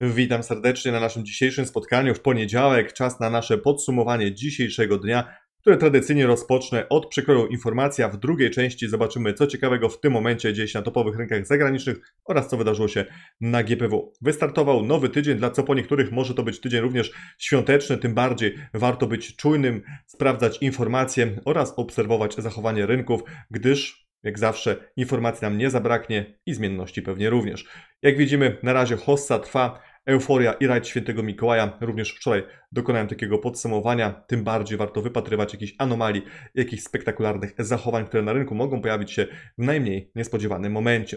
Witam serdecznie na naszym dzisiejszym spotkaniu w poniedziałek. Czas na nasze podsumowanie dzisiejszego dnia, które tradycyjnie rozpocznę od przekroju informacji, a w drugiej części zobaczymy co ciekawego w tym momencie dzieje się na topowych rynkach zagranicznych oraz co wydarzyło się na GPW. Wystartował nowy tydzień, dla co po niektórych może to być tydzień również świąteczny, tym bardziej warto być czujnym, sprawdzać informacje oraz obserwować zachowanie rynków, gdyż jak zawsze informacji nam nie zabraknie i zmienności pewnie również. Jak widzimy, na razie hossa trwa, euforia i rajd świętego Mikołaja. Również wczoraj dokonałem takiego podsumowania. Tym bardziej warto wypatrywać jakichś anomalii, jakichś spektakularnych zachowań, które na rynku mogą pojawić się w najmniej niespodziewanym momencie.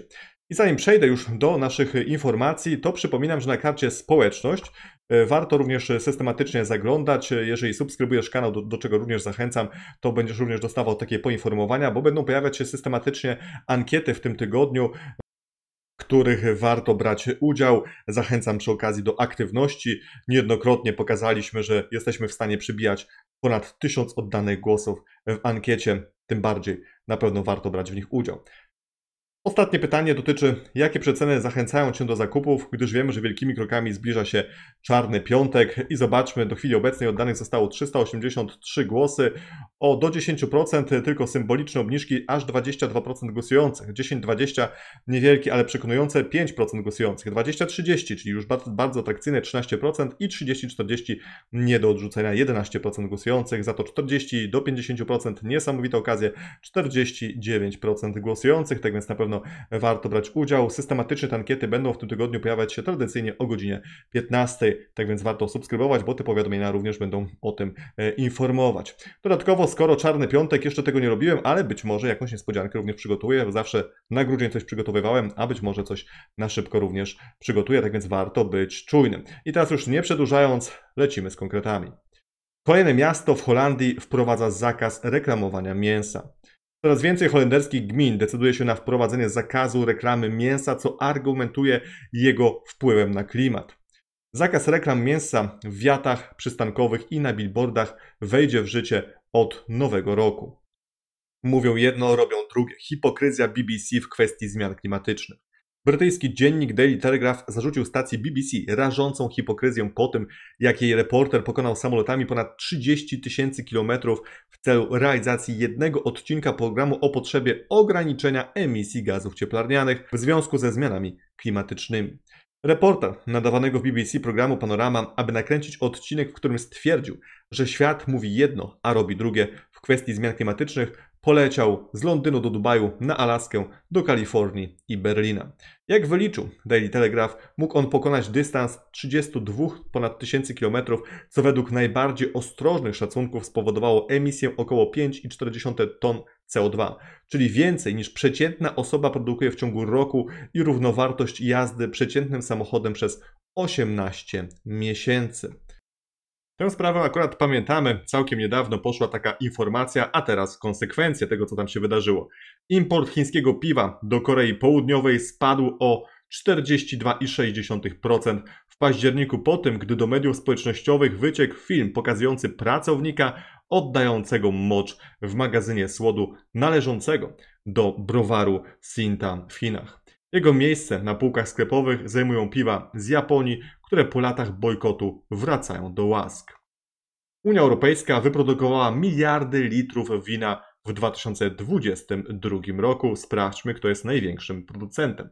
I zanim przejdę już do naszych informacji, to przypominam, że na karcie społeczność E, warto również systematycznie zaglądać. E, jeżeli subskrybujesz kanał, do, do, czego również zachęcam, to będziesz również dostawał takie poinformowania, bo będą pojawiać się systematycznie ankiety w tym tygodniu, w których warto brać udział. Zachęcam przy okazji do aktywności. Niejednokrotnie pokazaliśmy, że jesteśmy w stanie przybijać ponad tysiąc oddanych głosów w ankiecie, tym bardziej na pewno warto brać w nich udział. Ostatnie pytanie dotyczy, jakie przeceny zachęcają Cię do zakupów, gdyż wiemy, że wielkimi krokami zbliża się czarny piątek i zobaczmy, do chwili obecnej oddanych zostało 383 głosy, o do 10% tylko symboliczne obniżki, aż 22% głosujących, 10-20 niewielkie, ale przekonujące 5% głosujących, 20-30, czyli już bardzo, bardzo atrakcyjne 13% i 30-40 nie do odrzucenia, 11% głosujących, za to 40 50% niesamowite okazje, 49% głosujących, tak więc na pewno pewno warto brać udział. Systematyczne ankiety będą w tym tygodniu pojawiać się tradycyjnie o godzinie 15, tak więc warto subskrybować, bo te powiadomienia również będą o tym e, informować. Dodatkowo, skoro Czarny Piątek, jeszcze tego nie robiłem, ale być może jakąś niespodziankę również przygotuję. Zawsze na grudzień coś przygotowywałem, a być może coś na szybko również przygotuję, tak więc warto być czujnym. I teraz już nie przedłużając, lecimy z konkretami. Kolejne miasto w Holandii wprowadza zakaz reklamowania mięsa. Coraz więcej holenderskich gmin decyduje się na wprowadzenie zakazu reklamy mięsa, co argumentuje jego wpływem na klimat. Zakaz reklam mięsa w wiatach przystankowych i na billboardach wejdzie w życie od nowego roku. Mówią jedno, robią drugie. Hipokryzja BBC w kwestii zmian klimatycznych. Brytyjski dziennik Daily Telegraph zarzucił stacji BBC rażącą hipokryzję po tym, jak jej reporter pokonał samolotami ponad 30 tysięcy kilometrów w celu realizacji jednego odcinka programu o potrzebie ograniczenia emisji gazów cieplarnianych w związku ze zmianami klimatycznymi. Reporter nadawanego w BBC programu Panorama, aby nakręcić odcinek, w którym stwierdził, że świat mówi jedno, a robi drugie w kwestii zmian klimatycznych, poleciał z Londynu do Dubaju, na Alaskę, do Kalifornii i Berlina. Jak wyliczył Daily Telegraph, mógł on pokonać dystans 32 ponad tysięcy kilometrów, co według najbardziej ostrożnych szacunków spowodowało emisję około 5,4 ton CO2, czyli więcej niż przeciętna osoba produkuje w ciągu roku i równowartość jazdy przeciętnym samochodem przez 18 miesięcy. Tę sprawę akurat pamiętamy. Całkiem niedawno poszła taka informacja, a teraz konsekwencje tego, co tam się wydarzyło. Import chińskiego piwa do Korei Południowej spadł o 42,6% w październiku po tym, gdy do mediów społecznościowych wyciekł film pokazujący pracownika oddającego mocz w magazynie słodu należącego do browaru Sinta w Chinach. Jego miejsce na półkach sklepowych zajmują piwa z Japonii, które po latach bojkotu wracają do łask. Unia Europejska wyprodukowała miliardy litrów wina w 2022 roku. Sprawdźmy, kto jest największym producentem.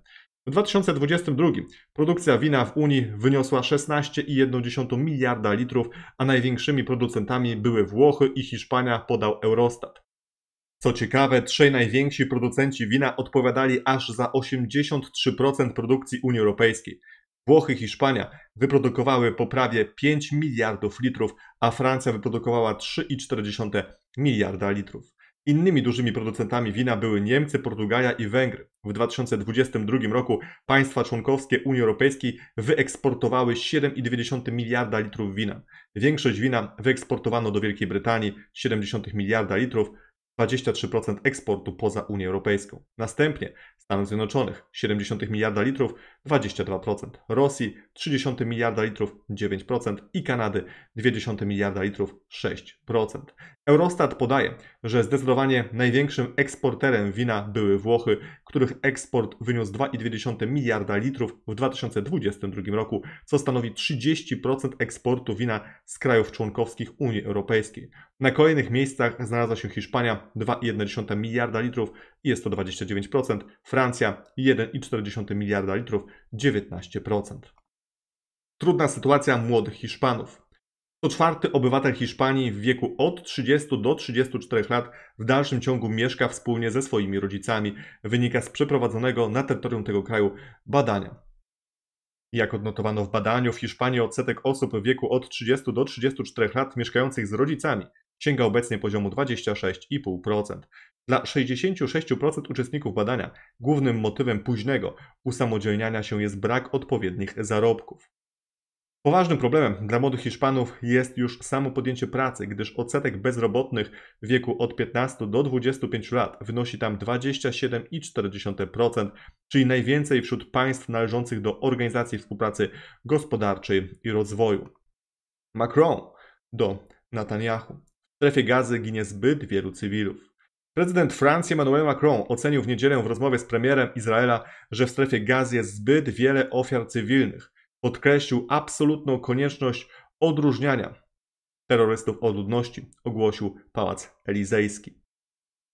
W 2022 produkcja wina w Unii wyniosła 16,1 miliarda litrów, a największymi producentami były Włochy i Hiszpania, podał Eurostat. Co ciekawe, trzej najwięksi producenci wina odpowiadali aż za 83% produkcji Unii Europejskiej. Włochy i Hiszpania wyprodukowały po prawie 5 miliardów litrów, a Francja wyprodukowała 3,4 miliarda litrów. Innymi dużymi producentami wina były Niemcy, Portugalia i Węgry. W 2022 roku państwa członkowskie Unii Europejskiej wyeksportowały 7,2 miliarda litrów wina. Większość wina wyeksportowano do Wielkiej Brytanii 70 miliarda litrów, 23% eksportu poza Unię Europejską. Następnie Stanów Zjednoczonych 70 miliarda litrów 22%, Rosji 30 miliarda litrów 9% i Kanady 20 miliarda litrów 6%. Eurostat podaje, że zdecydowanie największym eksporterem wina były Włochy, których eksport wyniósł 2,2 miliarda litrów w 2022 roku, co stanowi 30% eksportu wina z krajów członkowskich Unii Europejskiej. Na kolejnych miejscach znalazła się Hiszpania 2,1 miliarda litrów, jest to 29%, Francja 1,4 miliarda litrów 19%. Trudna sytuacja młodych Hiszpanów. Co czwarty obywatel Hiszpanii w wieku od 30 do 34 lat w dalszym ciągu mieszka wspólnie ze swoimi rodzicami, wynika z przeprowadzonego na terytorium tego kraju badania. Jak odnotowano w badaniu, w Hiszpanii odsetek osób w wieku od 30 do 34 lat mieszkających z rodzicami sięga obecnie poziomu 26,5%. Dla 66% uczestników badania głównym motywem późnego usamodzielniania się jest brak odpowiednich zarobków. Poważnym problemem dla młodych Hiszpanów jest już samo podjęcie pracy, gdyż odsetek bezrobotnych w wieku od 15 do 25 lat wynosi tam 27,4%, czyli najwięcej wśród państw należących do Organizacji Współpracy Gospodarczej i Rozwoju. Macron do Netanyahu. W strefie gazy ginie zbyt wielu cywilów. Prezydent Francji Emmanuel Macron ocenił w niedzielę w rozmowie z premierem Izraela, że w strefie gazy jest zbyt wiele ofiar cywilnych. Podkreślił absolutną konieczność odróżniania terrorystów od ludności, ogłosił Pałac Elizejski.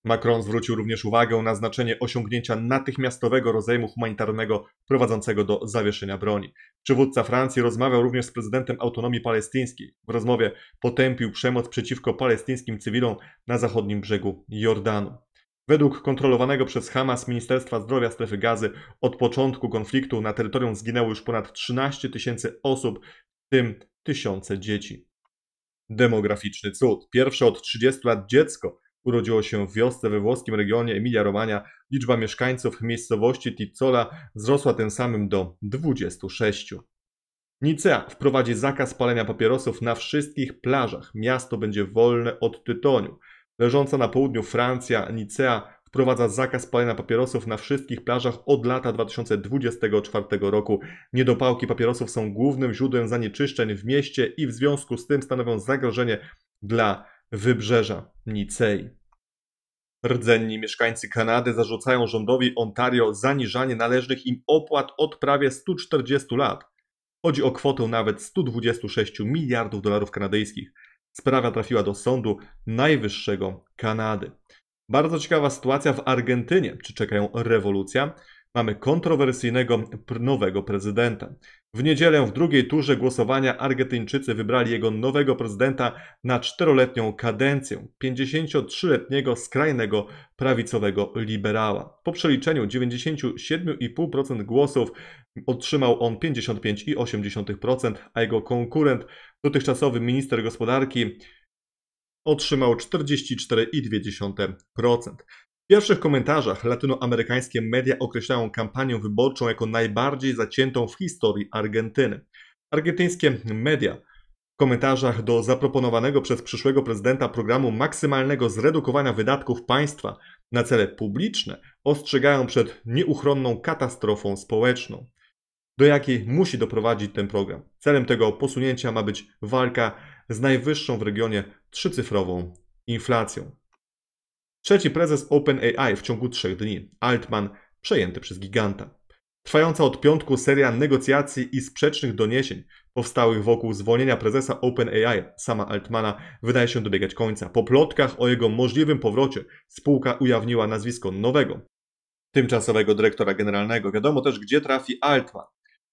Macron zwrócił również uwagę na znaczenie osiągnięcia natychmiastowego rozejmu humanitarnego prowadzącego do zawieszenia broni. Przywódca Francji rozmawiał również z prezydentem autonomii palestyńskiej. W rozmowie potępił przemoc przeciwko palestyńskim cywilom na zachodnim brzegu Jordanu. Według kontrolowanego przez Hamas Ministerstwa Zdrowia Strefy Gazy od początku konfliktu na terytorium zginęło już ponad 13 tysięcy osób, w tym tysiące dzieci. Demograficzny cud. Pierwsze od 30 lat dziecko Urodziło się w wiosce we włoskim regionie emilia romania Liczba mieszkańców miejscowości Tizola wzrosła tym samym do 26. Nicea wprowadzi zakaz palenia papierosów na wszystkich plażach. Miasto będzie wolne od tytoniu. Leżąca na południu Francja, Nicea wprowadza zakaz palenia papierosów na wszystkich plażach od lata 2024 roku. Niedopałki papierosów są głównym źródłem zanieczyszczeń w mieście i w związku z tym stanowią zagrożenie dla wybrzeża Nicei. Rdzenni mieszkańcy Kanady zarzucają rządowi Ontario zaniżanie należnych im opłat od prawie 140 lat. Chodzi o kwotę nawet 126 miliardów dolarów kanadyjskich. Sprawa trafiła do Sądu Najwyższego Kanady. Bardzo ciekawa sytuacja w Argentynie. Czy czekają rewolucja? mamy kontrowersyjnego nowego prezydenta. W niedzielę w drugiej turze głosowania Argentyńczycy wybrali jego nowego prezydenta na czteroletnią kadencję 53-letniego skrajnego prawicowego liberała. Po przeliczeniu 97,5% głosów otrzymał on 55,8%, a jego konkurent, dotychczasowy minister gospodarki, otrzymał 44,2%. W pierwszych komentarzach latynoamerykańskie media określają kampanię wyborczą jako najbardziej zaciętą w historii Argentyny. Argentyńskie media w komentarzach do zaproponowanego przez przyszłego prezydenta programu maksymalnego zredukowania wydatków państwa na cele publiczne ostrzegają przed nieuchronną katastrofą społeczną, do jakiej musi doprowadzić ten program. Celem tego posunięcia ma być walka z najwyższą w regionie trzycyfrową inflacją. Trzeci prezes OpenAI w ciągu trzech dni, Altman, przejęty przez giganta. Trwająca od piątku seria negocjacji i sprzecznych doniesień powstałych wokół zwolnienia prezesa OpenAI, sama Altmana, wydaje się dobiegać końca. Po plotkach o jego możliwym powrocie spółka ujawniła nazwisko nowego, tymczasowego dyrektora generalnego. Wiadomo też, gdzie trafi Altman.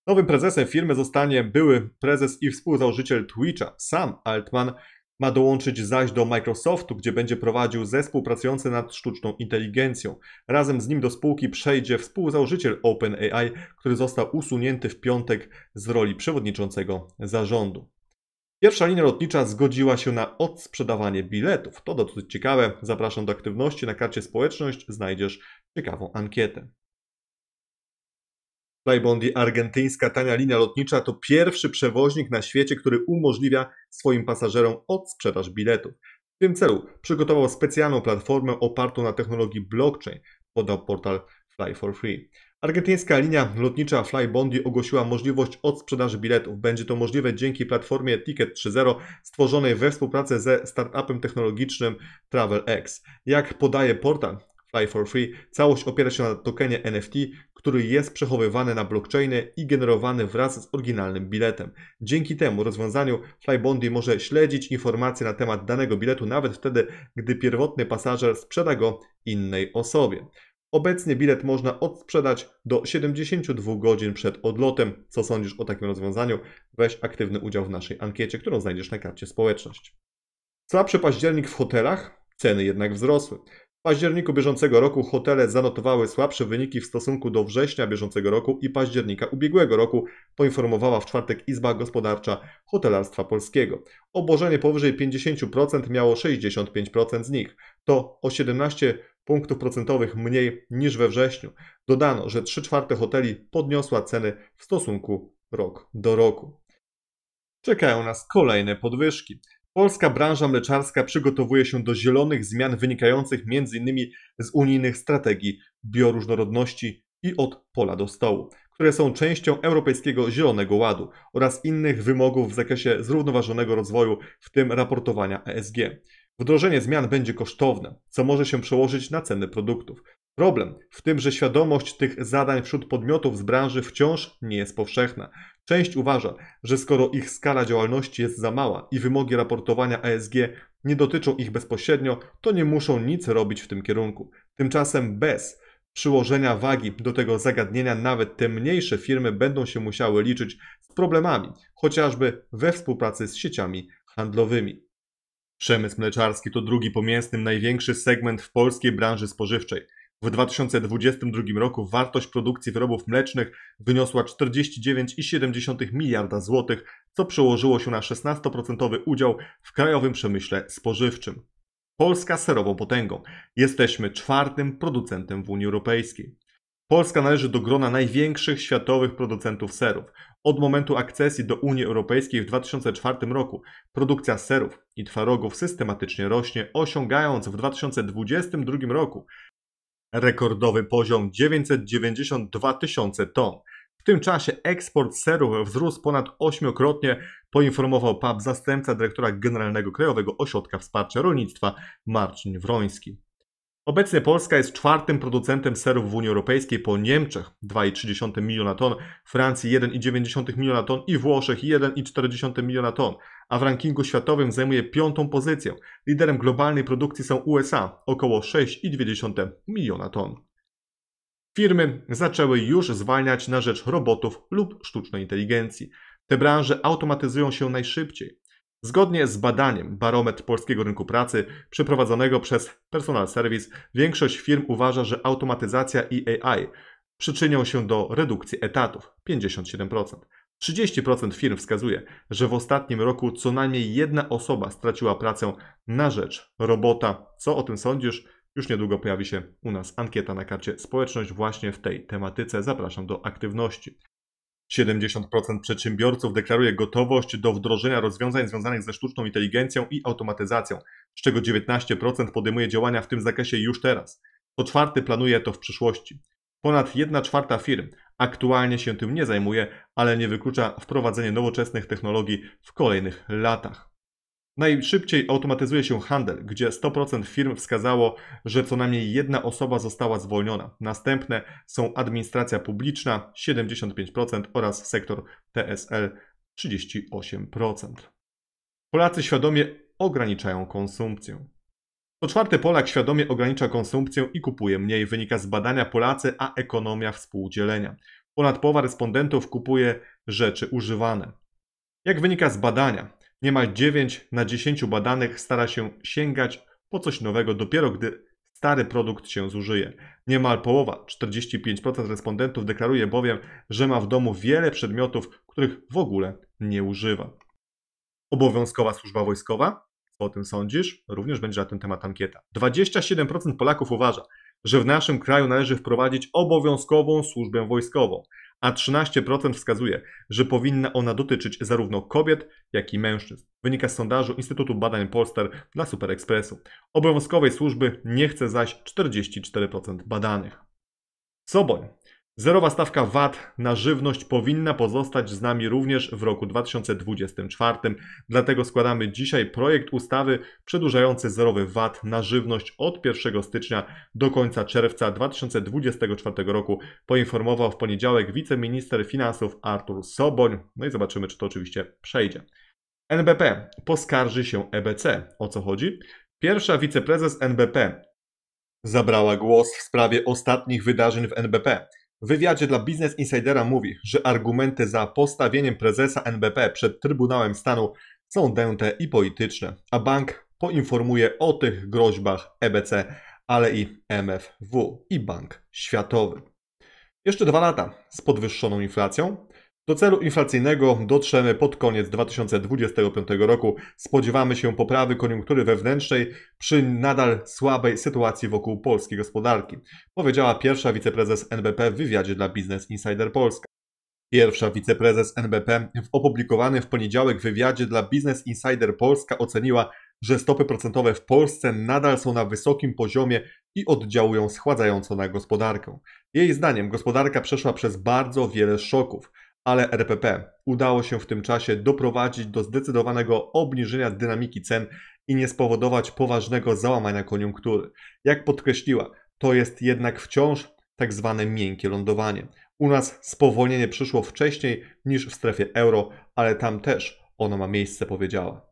Nowym prezesem firmy zostanie były prezes i współzałożyciel Twitcha, sam Altman, ma dołączyć zaś do Microsoftu, gdzie będzie prowadził zespół pracujący nad sztuczną inteligencją. Razem z nim do spółki przejdzie współzałożyciel OpenAI, który został usunięty w piątek z roli przewodniczącego zarządu. Pierwsza linia lotnicza zgodziła się na odsprzedawanie biletów. To dosyć ciekawe. Zapraszam do aktywności. Na karcie społeczność znajdziesz ciekawą ankietę. Flybondi argentyńska tania linia lotnicza to pierwszy przewoźnik na świecie, który umożliwia swoim pasażerom odsprzedaż biletów. W tym celu przygotował specjalną platformę opartą na technologii blockchain, podał portal Fly for Free. Argentyńska linia lotnicza Flybondi ogłosiła możliwość odsprzedaży biletów. Będzie to możliwe dzięki platformie Ticket 3.0 stworzonej we współpracy ze startupem technologicznym TravelX. Jak podaje portal, Fly for Free. Całość opiera się na tokenie NFT, który jest przechowywany na blockchainie i generowany wraz z oryginalnym biletem. Dzięki temu rozwiązaniu Flybondi może śledzić informacje na temat danego biletu nawet wtedy, gdy pierwotny pasażer sprzeda go innej osobie. Obecnie bilet można odsprzedać do 72 godzin przed odlotem. Co sądzisz o takim rozwiązaniu? Weź aktywny udział w naszej ankiecie, którą znajdziesz na karcie społeczność. Słabszy październik w hotelach, ceny jednak wzrosły. W październiku bieżącego roku hotele zanotowały słabsze wyniki w stosunku do września bieżącego roku i października ubiegłego roku, poinformowała w czwartek Izba Gospodarcza Hotelarstwa Polskiego. Obłożenie powyżej 50% miało 65% z nich. To o 17 punktów procentowych mniej niż we wrześniu. Dodano, że 3 czwarte hoteli podniosła ceny w stosunku rok do roku. Czekają nas kolejne podwyżki. Polska branża mleczarska przygotowuje się do zielonych zmian wynikających m.in. z unijnych strategii bioróżnorodności i od pola do stołu, które są częścią Europejskiego Zielonego Ładu oraz innych wymogów w zakresie zrównoważonego rozwoju, w tym raportowania ESG. Wdrożenie zmian będzie kosztowne, co może się przełożyć na ceny produktów, Problem w tym, że świadomość tych zadań wśród podmiotów z branży wciąż nie jest powszechna. Część uważa, że skoro ich skala działalności jest za mała i wymogi raportowania ESG nie dotyczą ich bezpośrednio, to nie muszą nic robić w tym kierunku. Tymczasem bez przyłożenia wagi do tego zagadnienia nawet te mniejsze firmy będą się musiały liczyć z problemami, chociażby we współpracy z sieciami handlowymi. Przemysł mleczarski to drugi po mięsnym największy segment w polskiej branży spożywczej. W 2022 roku wartość produkcji wyrobów mlecznych wyniosła 49,7 miliarda złotych, co przełożyło się na 16% udział w krajowym przemyśle spożywczym. Polska serową potęgą. Jesteśmy czwartym producentem w Unii Europejskiej. Polska należy do grona największych światowych producentów serów. Od momentu akcesji do Unii Europejskiej w 2004 roku produkcja serów i twarogów systematycznie rośnie, osiągając w 2022 roku Rekordowy poziom 992 tysiące ton. W tym czasie eksport serów wzrósł ponad ośmiokrotnie, poinformował PAP zastępca dyrektora generalnego Krajowego Ośrodka Wsparcia Rolnictwa Marcin Wroński. Obecnie Polska jest czwartym producentem serów w Unii Europejskiej po Niemczech 2,3 miliona ton, Francji 1,9 miliona ton i Włoszech 1,4 miliona ton, a w rankingu światowym zajmuje piątą pozycję. Liderem globalnej produkcji są USA około 6,2 miliona ton. Firmy zaczęły już zwalniać na rzecz robotów lub sztucznej inteligencji. Te branże automatyzują się najszybciej. Zgodnie z badaniem Barometr Polskiego Rynku Pracy przeprowadzonego przez Personal Service, większość firm uważa, że automatyzacja i AI przyczynią się do redukcji etatów 57%. 30% firm wskazuje, że w ostatnim roku co najmniej jedna osoba straciła pracę na rzecz robota. Co o tym sądzisz? Już niedługo pojawi się u nas ankieta na karcie społeczność właśnie w tej tematyce. Zapraszam do aktywności. 70% przedsiębiorców deklaruje gotowość do wdrożenia rozwiązań związanych ze sztuczną inteligencją i automatyzacją, z czego 19% podejmuje działania w tym zakresie już teraz. Co czwarty planuje to w przyszłości. Ponad 1 czwarta firm aktualnie się tym nie zajmuje, ale nie wyklucza wprowadzenie nowoczesnych technologii w kolejnych latach. Najszybciej automatyzuje się handel, gdzie 100% firm wskazało, że co najmniej jedna osoba została zwolniona. Następne są administracja publiczna 75% oraz sektor TSL 38%. Polacy świadomie ograniczają konsumpcję. Co czwarty Polak świadomie ogranicza konsumpcję i kupuje mniej, wynika z badania Polacy, a ekonomia współdzielenia. Ponad połowa respondentów kupuje rzeczy używane. Jak wynika z badania, Niemal 9 na 10 badanych stara się sięgać po coś nowego dopiero gdy stary produkt się zużyje. Niemal połowa, 45% respondentów deklaruje bowiem, że ma w domu wiele przedmiotów, których w ogóle nie używa. Obowiązkowa służba wojskowa? Co o tym sądzisz? Również będzie na ten temat ankieta. 27% Polaków uważa, że w naszym kraju należy wprowadzić obowiązkową służbę wojskową a 13% wskazuje, że powinna ona dotyczyć zarówno kobiet, jak i mężczyzn. Wynika z sondażu Instytutu Badań Polster dla SuperEkspresu. Obowiązkowej służby nie chce zaś 44% badanych. Soboń Zerowa stawka VAT na żywność powinna pozostać z nami również w roku 2024. Dlatego składamy dzisiaj projekt ustawy przedłużający zerowy VAT na żywność od 1 stycznia do końca czerwca 2024 roku. Poinformował w poniedziałek wiceminister finansów Artur Soboń. No i zobaczymy, czy to oczywiście przejdzie. NBP poskarży się EBC. O co chodzi? Pierwsza wiceprezes NBP zabrała głos w sprawie ostatnich wydarzeń w NBP. W wywiadzie dla Business Insidera mówi, że argumenty za postawieniem prezesa NBP przed Trybunałem Stanu są dęte i polityczne, a bank poinformuje o tych groźbach EBC, ale i MFW i Bank Światowy. Jeszcze dwa lata z podwyższoną inflacją, do celu inflacyjnego dotrzemy pod koniec 2025 roku. Spodziewamy się poprawy koniunktury wewnętrznej przy nadal słabej sytuacji wokół polskiej gospodarki, powiedziała pierwsza wiceprezes NBP w wywiadzie dla Business Insider Polska. Pierwsza wiceprezes NBP w opublikowanym w poniedziałek wywiadzie dla Business Insider Polska oceniła, że stopy procentowe w Polsce nadal są na wysokim poziomie i oddziałują schładzająco na gospodarkę. Jej zdaniem gospodarka przeszła przez bardzo wiele szoków ale RPP udało się w tym czasie doprowadzić do zdecydowanego obniżenia dynamiki cen i nie spowodować poważnego załamania koniunktury. Jak podkreśliła, to jest jednak wciąż tak zwane miękkie lądowanie. U nas spowolnienie przyszło wcześniej niż w strefie euro, ale tam też ono ma miejsce, powiedziała.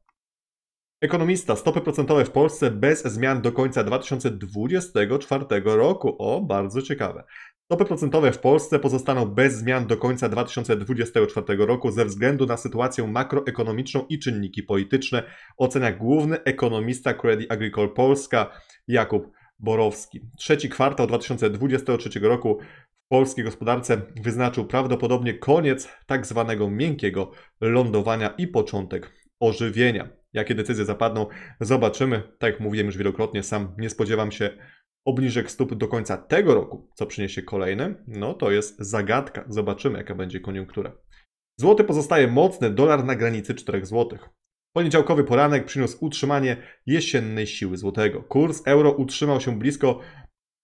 Ekonomista, stopy procentowe w Polsce bez zmian do końca 2024 roku. O, bardzo ciekawe. Stopy procentowe w Polsce pozostaną bez zmian do końca 2024 roku ze względu na sytuację makroekonomiczną i czynniki polityczne, ocenia główny ekonomista Credit Agricole Polska Jakub Borowski. Trzeci kwartał 2023 roku w polskiej gospodarce wyznaczył prawdopodobnie koniec tak zwanego miękkiego lądowania i początek ożywienia. Jakie decyzje zapadną, zobaczymy. Tak jak mówiłem już wielokrotnie, sam nie spodziewam się obniżek stóp do końca tego roku, co przyniesie kolejne, no to jest zagadka. Zobaczymy, jaka będzie koniunktura. Złoty pozostaje mocny, dolar na granicy 4 zł. Poniedziałkowy poranek przyniósł utrzymanie jesiennej siły złotego. Kurs euro utrzymał się blisko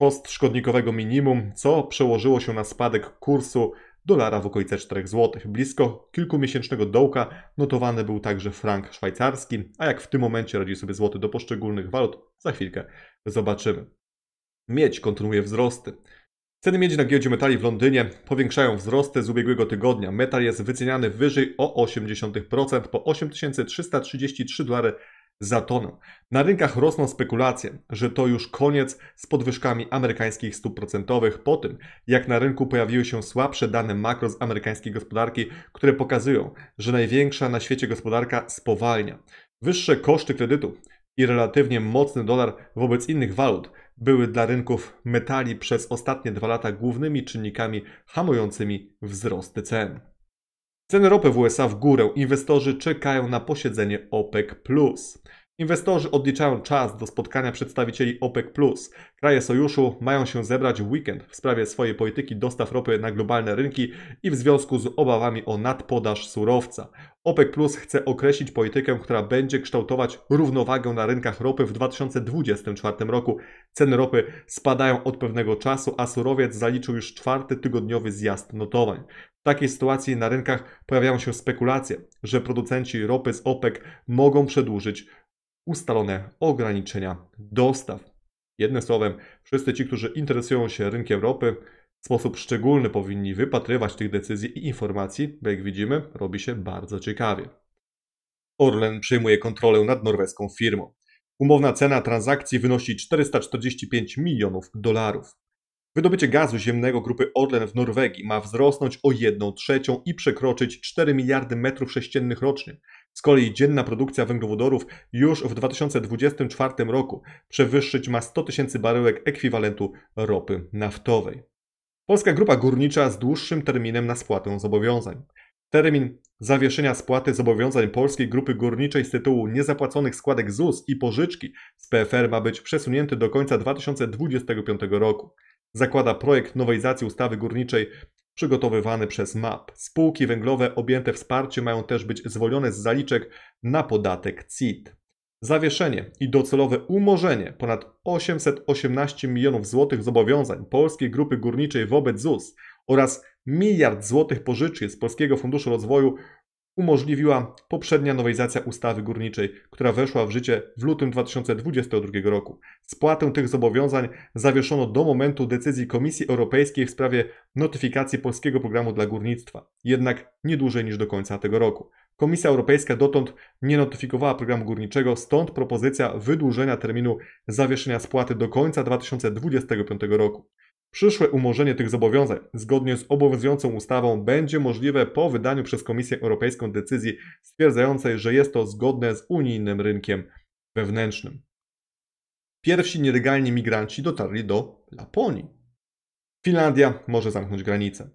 postszkodnikowego minimum, co przełożyło się na spadek kursu dolara w okolice 4 zł. Blisko kilkumiesięcznego dołka notowany był także frank szwajcarski, a jak w tym momencie radzi sobie złoty do poszczególnych walut, za chwilkę zobaczymy. Miedź kontynuuje wzrosty. Ceny miedzi na giełdzie metali w Londynie powiększają wzrosty z ubiegłego tygodnia. Metal jest wyceniany wyżej o 0,8% po 8333 dolary za tonę. Na rynkach rosną spekulacje, że to już koniec z podwyżkami amerykańskich stóp procentowych po tym, jak na rynku pojawiły się słabsze dane makro z amerykańskiej gospodarki, które pokazują, że największa na świecie gospodarka spowalnia. Wyższe koszty kredytu i relatywnie mocny dolar wobec innych walut – były dla rynków metali przez ostatnie dwa lata głównymi czynnikami hamującymi wzrosty cen. Ceny ropy w USA w górę. Inwestorzy czekają na posiedzenie OPEC. Inwestorzy odliczają czas do spotkania przedstawicieli OPEC. Kraje sojuszu mają się zebrać w weekend w sprawie swojej polityki dostaw ropy na globalne rynki i w związku z obawami o nadpodaż surowca. OPEC Plus chce określić politykę, która będzie kształtować równowagę na rynkach ropy w 2024 roku. Ceny ropy spadają od pewnego czasu, a surowiec zaliczył już czwarty tygodniowy zjazd notowań. W takiej sytuacji na rynkach pojawiają się spekulacje, że producenci ropy z OPEC mogą przedłużyć ustalone ograniczenia dostaw. Jednym słowem, wszyscy ci, którzy interesują się rynkiem ropy, w sposób szczególny powinni wypatrywać tych decyzji i informacji, bo jak widzimy, robi się bardzo ciekawie. Orlen przejmuje kontrolę nad norweską firmą. Umowna cena transakcji wynosi 445 milionów dolarów. Wydobycie gazu ziemnego grupy Orlen w Norwegii ma wzrosnąć o 1 trzecią i przekroczyć 4 miliardy metrów sześciennych rocznie. Z kolei dzienna produkcja węglowodorów już w 2024 roku przewyższyć ma 100 tysięcy baryłek ekwiwalentu ropy naftowej. Polska Grupa Górnicza z dłuższym terminem na spłatę zobowiązań. Termin zawieszenia spłaty zobowiązań Polskiej Grupy Górniczej z tytułu niezapłaconych składek ZUS i pożyczki z PFR ma być przesunięty do końca 2025 roku. Zakłada projekt nowelizacji ustawy górniczej przygotowywany przez MAP. Spółki węglowe objęte wsparciem mają też być zwolnione z zaliczek na podatek CIT. Zawieszenie i docelowe umorzenie ponad 818 milionów złotych zobowiązań Polskiej Grupy Górniczej wobec ZUS oraz miliard złotych pożyczek z Polskiego Funduszu Rozwoju umożliwiła poprzednia nowelizacja ustawy górniczej, która weszła w życie w lutym 2022 roku. Spłatę tych zobowiązań zawieszono do momentu decyzji Komisji Europejskiej w sprawie notyfikacji polskiego programu dla górnictwa, jednak nie dłużej niż do końca tego roku. Komisja Europejska dotąd nie notyfikowała programu górniczego, stąd propozycja wydłużenia terminu zawieszenia spłaty do końca 2025 roku. Przyszłe umorzenie tych zobowiązań zgodnie z obowiązującą ustawą będzie możliwe po wydaniu przez Komisję Europejską decyzji stwierdzającej, że jest to zgodne z unijnym rynkiem wewnętrznym. Pierwsi nielegalni migranci dotarli do Laponii. Finlandia może zamknąć granicę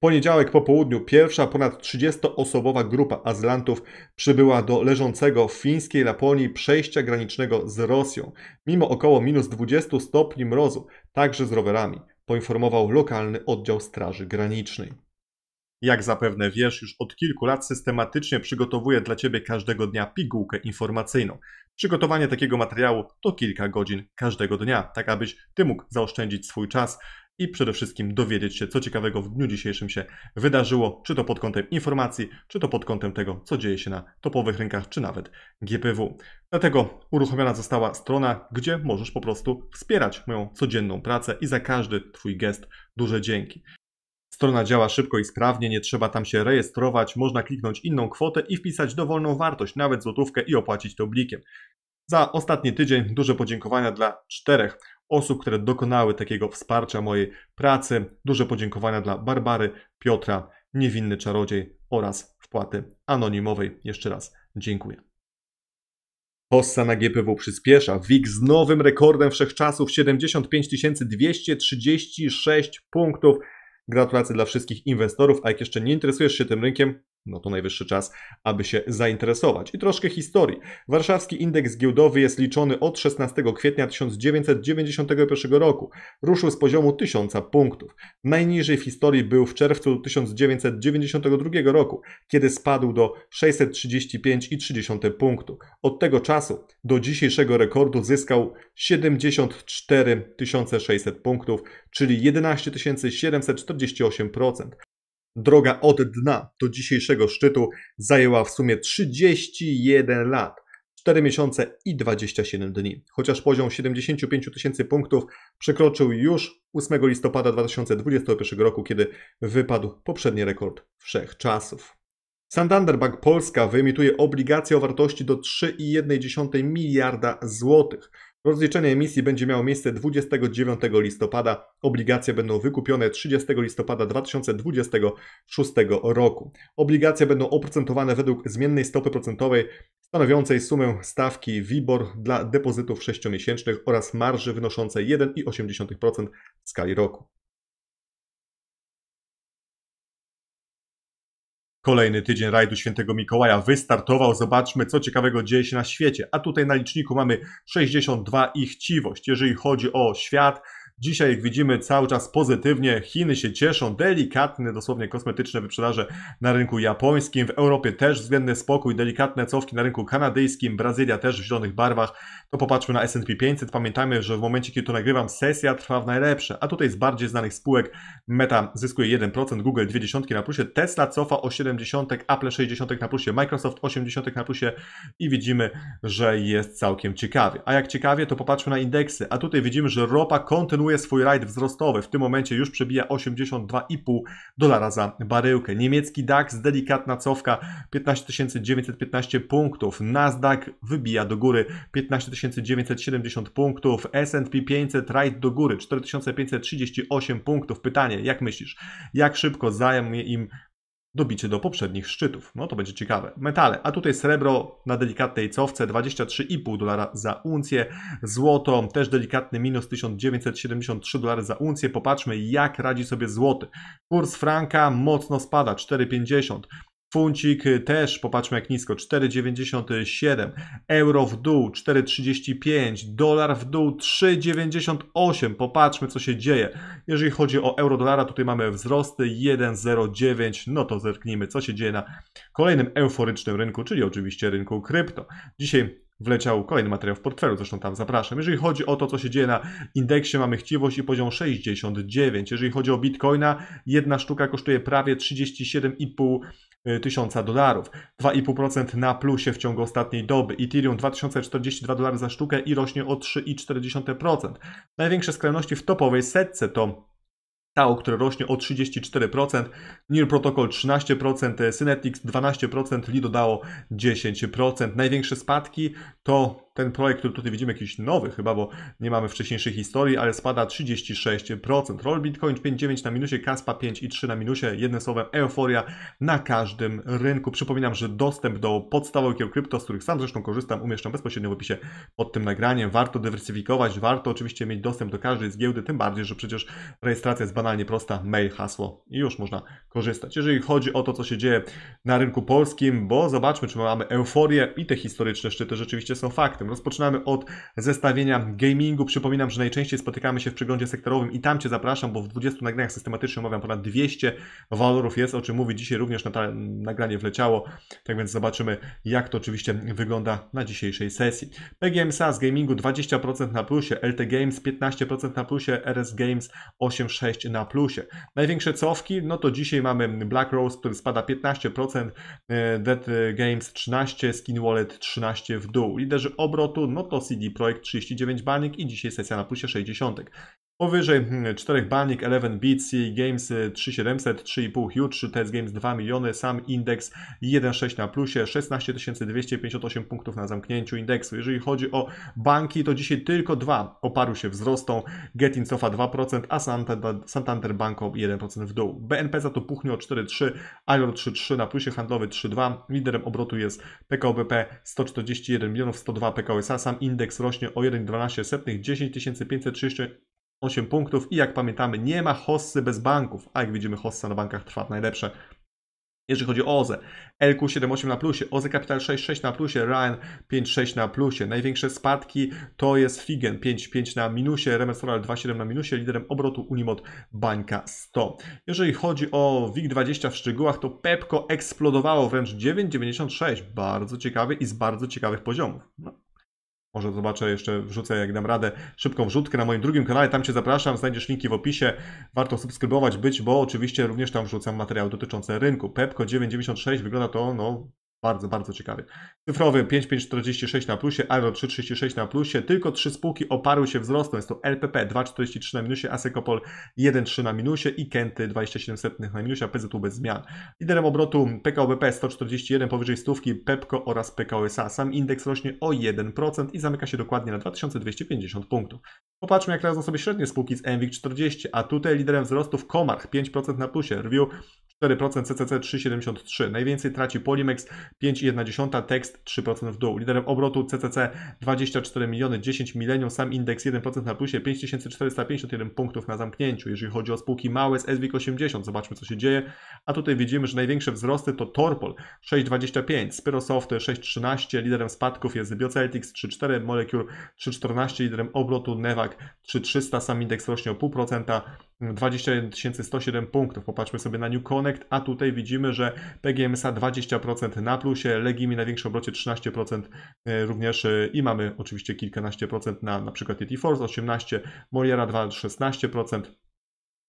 poniedziałek po południu pierwsza ponad 30-osobowa grupa azylantów przybyła do leżącego w fińskiej Laponii przejścia granicznego z Rosją, mimo około minus 20 stopni mrozu, także z rowerami, poinformował lokalny oddział Straży Granicznej. Jak zapewne wiesz, już od kilku lat systematycznie przygotowuję dla Ciebie każdego dnia pigułkę informacyjną. Przygotowanie takiego materiału to kilka godzin każdego dnia, tak abyś Ty mógł zaoszczędzić swój czas i przede wszystkim dowiedzieć się, co ciekawego w dniu dzisiejszym się wydarzyło, czy to pod kątem informacji, czy to pod kątem tego, co dzieje się na topowych rynkach, czy nawet GPW. Dlatego uruchomiona została strona, gdzie możesz po prostu wspierać moją codzienną pracę i za każdy Twój gest duże dzięki. Strona działa szybko i sprawnie, nie trzeba tam się rejestrować, można kliknąć inną kwotę i wpisać dowolną wartość, nawet złotówkę i opłacić to blikiem. Za ostatni tydzień duże podziękowania dla czterech osób, które dokonały takiego wsparcia mojej pracy. Duże podziękowania dla Barbary, Piotra, Niewinny Czarodziej oraz wpłaty anonimowej. Jeszcze raz dziękuję. Hossa na GPW przyspiesza. WIG z nowym rekordem wszechczasów 75 236 punktów. Gratulacje dla wszystkich inwestorów, a jak jeszcze nie interesujesz się tym rynkiem, no to najwyższy czas, aby się zainteresować. I troszkę historii. Warszawski indeks giełdowy jest liczony od 16 kwietnia 1991 roku. Ruszył z poziomu 1000 punktów. Najniżej w historii był w czerwcu 1992 roku, kiedy spadł do 635,3 punktu. Od tego czasu do dzisiejszego rekordu zyskał 74 600 punktów, czyli 11 748%. Droga od dna do dzisiejszego szczytu zajęła w sumie 31 lat, 4 miesiące i 27 dni. Chociaż poziom 75 tysięcy punktów przekroczył już 8 listopada 2021 roku, kiedy wypadł poprzedni rekord wszechczasów. Santander Bank Polska wyemituje obligacje o wartości do 3,1 miliarda złotych Rozliczenie emisji będzie miało miejsce 29 listopada. Obligacje będą wykupione 30 listopada 2026 roku. Obligacje będą oprocentowane według zmiennej stopy procentowej stanowiącej sumę stawki WIBOR dla depozytów 6-miesięcznych oraz marży wynoszącej 1,8% w skali roku. Kolejny tydzień rajdu Świętego Mikołaja wystartował. Zobaczmy, co ciekawego dzieje się na świecie. A tutaj na liczniku mamy 62 i chciwość. Jeżeli chodzi o świat, Dzisiaj, jak widzimy, cały czas pozytywnie. Chiny się cieszą, delikatne, dosłownie kosmetyczne wyprzedaże na rynku japońskim. W Europie też względny spokój, delikatne cofki na rynku kanadyjskim. Brazylia też w zielonych barwach. To popatrzmy na S&P 500. Pamiętajmy, że w momencie, kiedy to nagrywam, sesja trwa w najlepsze. A tutaj z bardziej znanych spółek Meta zyskuje 1%, Google 20%, na plusie, Tesla cofa o 70, Apple 60 na plusie, Microsoft 80 na plusie i widzimy, że jest całkiem ciekawie. A jak ciekawie, to popatrzmy na indeksy. A tutaj widzimy, że ropa kontynuuje kontynuuje swój rajd wzrostowy. W tym momencie już przebija 82,5 dolara za baryłkę. Niemiecki DAX, delikatna cofka 15 915 punktów. Nasdaq wybija do góry 15 970 punktów. S&P 500 rajd do góry 4538 punktów. Pytanie, jak myślisz, jak szybko zajmie im dobicie do poprzednich szczytów. No to będzie ciekawe. Metale, a tutaj srebro na delikatnej cofce 23,5 dolara za uncję. Złoto też delikatny minus 1973 dolary za uncję. Popatrzmy jak radzi sobie złoty. Kurs franka mocno spada 4,50. Funcik y, też, popatrzmy jak nisko, 4,97, euro w dół 4,35, dolar w dół 3,98. Popatrzmy co się dzieje. Jeżeli chodzi o euro dolara, tutaj mamy wzrosty 1,09. No to zerknijmy co się dzieje na kolejnym euforycznym rynku, czyli oczywiście rynku krypto. Dzisiaj wleciał kolejny materiał w portfelu, zresztą tam zapraszam. Jeżeli chodzi o to, co się dzieje na indeksie, mamy chciwość i poziom 69. Jeżeli chodzi o bitcoina, jedna sztuka kosztuje prawie 37,5 E, tysiąca dolarów. 2,5% na plusie w ciągu ostatniej doby. Ethereum 2042 dolary za sztukę i rośnie o 3,4%. Największe skrajności w topowej setce to TAO, które rośnie o 34%, NIR Protocol 13%, Synetix 12%, Lido dało 10%. Największe spadki to ten projekt, który tutaj widzimy, jakiś nowy chyba, bo nie mamy wcześniejszych historii, ale spada 36%. Roll Bitcoin 5,9 na minusie, Kaspa 5,3 na minusie. Jednym słowem, euforia na każdym rynku. Przypominam, że dostęp do podstawowych kryptos, krypto, z których sam zresztą korzystam, umieszczam bezpośrednio w opisie pod tym nagraniem. Warto dywersyfikować, warto oczywiście mieć dostęp do każdej z giełdy, tym bardziej, że przecież rejestracja jest banalnie prosta, mail, hasło i już można korzystać. Jeżeli chodzi o to, co się dzieje na rynku polskim, bo zobaczmy, czy mamy euforię i te historyczne szczyty rzeczywiście są faktem. Rozpoczynamy od zestawienia gamingu. Przypominam, że najczęściej spotykamy się w przeglądzie sektorowym i tam Cię zapraszam, bo w 20 nagraniach systematycznie omawiam ponad 200 walorów jest, o czym mówi Dzisiaj również na to nagranie wleciało, tak więc zobaczymy, jak to oczywiście wygląda na dzisiejszej sesji. PGMSA z gamingu 20% na plusie, LT Games 15% na plusie, RS Games 8,6 na plusie. Największe cofki, no to dzisiaj mamy Black Rose, który spada 15%, e, Dead Games 13%, Skin Wallet 13% w dół. Liderzy ob obrotu, no to CD Projekt 39 balnik i dzisiaj sesja na plusie 60. Powyżej 4 Banik, 11 BC, Games 3700, 3,5 Hue, 3 TS Games 2 miliony, sam indeks 1,6 na plusie, 16 258 punktów na zamknięciu indeksu. Jeżeli chodzi o banki, to dzisiaj tylko dwa oparły się wzrostą, Getin cofa 2%, a Santander, Banko 1% w dół. BNP za to puchnie o 4,3, Alor 3,3 na plusie handlowy 3,2. Liderem obrotu jest PKOBP 141 milionów 102 PKO SA. Sam indeks rośnie o 1,12, 10 530 8 punktów i jak pamiętamy, nie ma hossy bez banków, a jak widzimy, hossa na bankach trwa najlepsze. Jeżeli chodzi o OZE, LQ78 na plusie, OZE Capital 6,6 na plusie, Ryan 5,6 na plusie. Największe spadki to jest Figen 5,5 na minusie, Remesoral 2,7 na minusie, liderem obrotu Unimod Bańka 100. Jeżeli chodzi o WIG20 w szczegółach, to Pepko eksplodowało wręcz 9,96. Bardzo ciekawy i z bardzo ciekawych poziomów. No, może zobaczę, jeszcze wrzucę, jak dam radę, szybką wrzutkę na moim drugim kanale. Tam Cię zapraszam, znajdziesz linki w opisie. Warto subskrybować, być, bo oczywiście również tam wrzucam materiały dotyczące rynku. Pepco 996 wygląda to no, bardzo, bardzo ciekawy. Cyfrowy 5546 na plusie, Aero 336 na plusie. Tylko trzy spółki oparły się wzrostem. Jest to LPP 243 na minusie, Asekopol 13 na minusie i Kenty 27 na minusie, a PZU bez zmian. Liderem obrotu PKOBP 141 powyżej stówki, Pepco oraz PKO SA. Sam indeks rośnie o 1% i zamyka się dokładnie na 2250 punktów. Popatrzmy jak radzą sobie średnie spółki z Enwik 40, a tutaj liderem wzrostów Komarch 5% na plusie, Review 4%, CCC 3,73%. Najwięcej traci Polimex 5,1, tekst 3% w dół. Liderem obrotu CCC 24 miliony, 10 milenium, sam indeks 1% na plusie, 5451 punktów na zamknięciu. Jeżeli chodzi o spółki małe z SWIG 80, zobaczmy co się dzieje. A tutaj widzimy, że największe wzrosty to Torpol 6,25, Spyrosoft 6,13, liderem spadków jest Bioceltics 3,4, Molecure 3,14, liderem obrotu Nevak 3,300, sam indeks rośnie o 0,5%. 21 107 punktów. Popatrzmy sobie na New Connect, a tutaj widzimy, że PGMSA 20% na plusie, Legimi na większym obrocie 13% e, również e, i mamy oczywiście kilkanaście procent na na przykład Force 18, Moliera 2 16%.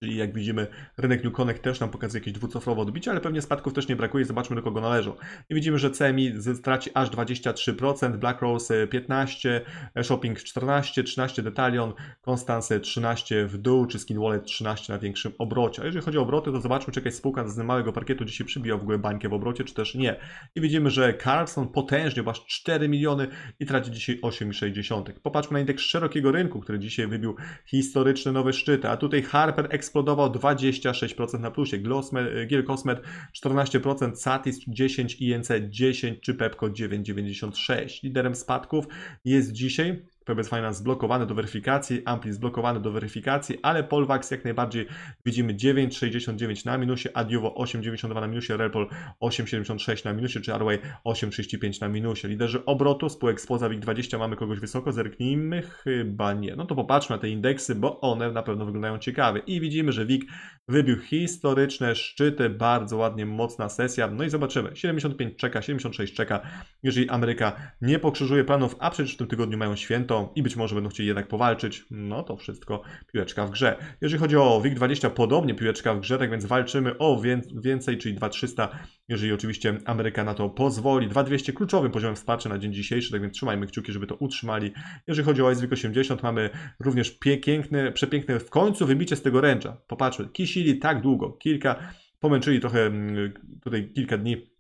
Czyli jak widzimy, rynek New Connect też nam pokazuje jakieś dwucofrowe odbicie, ale pewnie spadków też nie brakuje. Zobaczmy, do kogo należą. I widzimy, że CMI straci aż 23%, Black Rose 15%, Shopping 14%, 13% Detalion, Constance 13% w dół, czy Skin Wallet 13% na większym obrocie. A jeżeli chodzi o obroty, to zobaczmy, czy jakaś spółka z małego parkietu dzisiaj przybija w ogóle bańkę w obrocie, czy też nie. I widzimy, że Carlson potężnie, bo aż 4 miliony i traci dzisiaj 8,6. Popatrzmy na indeks szerokiego rynku, który dzisiaj wybił historyczne nowe szczyty, a tutaj Harper Express eksplodował 26% na plusie. Glosmed, Cosmet 14%, Satis 10, INC 10 czy Pepco 9,96. Liderem spadków jest dzisiaj Coinbase Finance zblokowane do weryfikacji, Ampli zblokowane do weryfikacji, ale Polwax jak najbardziej widzimy 9,69 na minusie, Adiowo 8,92 na minusie, Repol 8,76 na minusie, czy Arway 8,35 na minusie. Liderzy obrotu spółek spoza WIG20 mamy kogoś wysoko, zerknijmy, chyba nie. No to popatrzmy na te indeksy, bo one na pewno wyglądają ciekawie. I widzimy, że WIG Wybił historyczne szczyty, bardzo ładnie, mocna sesja. No i zobaczymy. 75 czeka, 76 czeka. Jeżeli Ameryka nie pokrzyżuje planów, a przecież w tym tygodniu mają święto i być może będą chcieli jednak powalczyć, no to wszystko piłeczka w grze. Jeżeli chodzi o WIG20, podobnie piłeczka w grze, tak więc walczymy o więcej, czyli 2300 jeżeli oczywiście Ameryka na to pozwoli. 2200 kluczowym poziomem wsparcia na dzień dzisiejszy, tak więc trzymajmy kciuki, żeby to utrzymali. Jeżeli chodzi o SWIG 80, mamy również piękne, przepiękne w końcu wybicie z tego ręcza. Popatrzmy, kisili tak długo, kilka, pomęczyli trochę mm, tutaj kilka dni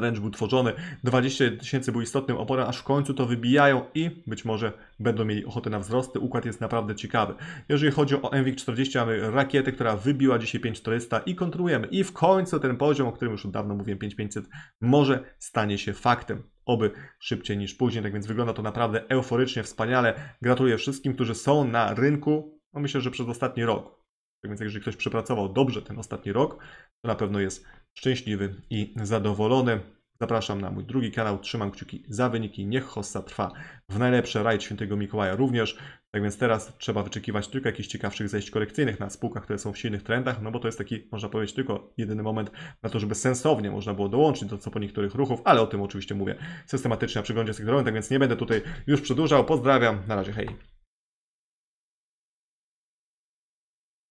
ten był tworzony, 20 tysięcy był istotnym oporem, aż w końcu to wybijają i być może będą mieli ochotę na wzrosty. Układ jest naprawdę ciekawy. Jeżeli chodzi o MWIG 40, mamy rakietę, która wybiła dzisiaj 5400 i kontrujemy. I w końcu ten poziom, o którym już od dawna mówiłem, 5500, może stanie się faktem oby szybciej niż później. Tak więc wygląda to naprawdę euforycznie, wspaniale. Gratuluję wszystkim, którzy są na rynku, no myślę, że przez ostatni rok. Tak więc jeżeli ktoś przepracował dobrze ten ostatni rok, to na pewno jest szczęśliwy i zadowolony. Zapraszam na mój drugi kanał. Trzymam kciuki za wyniki. Niech hossa trwa w najlepsze. Rajd Świętego Mikołaja również. Tak więc teraz trzeba wyczekiwać tylko jakichś ciekawszych zejść korekcyjnych na spółkach, które są w silnych trendach, no bo to jest taki, można powiedzieć, tylko jedyny moment na to, żeby sensownie można było dołączyć do co po niektórych ruchów, ale o tym oczywiście mówię systematycznie na przeglądzie sektorowym, tak więc nie będę tutaj już przedłużał. Pozdrawiam, na razie, hej.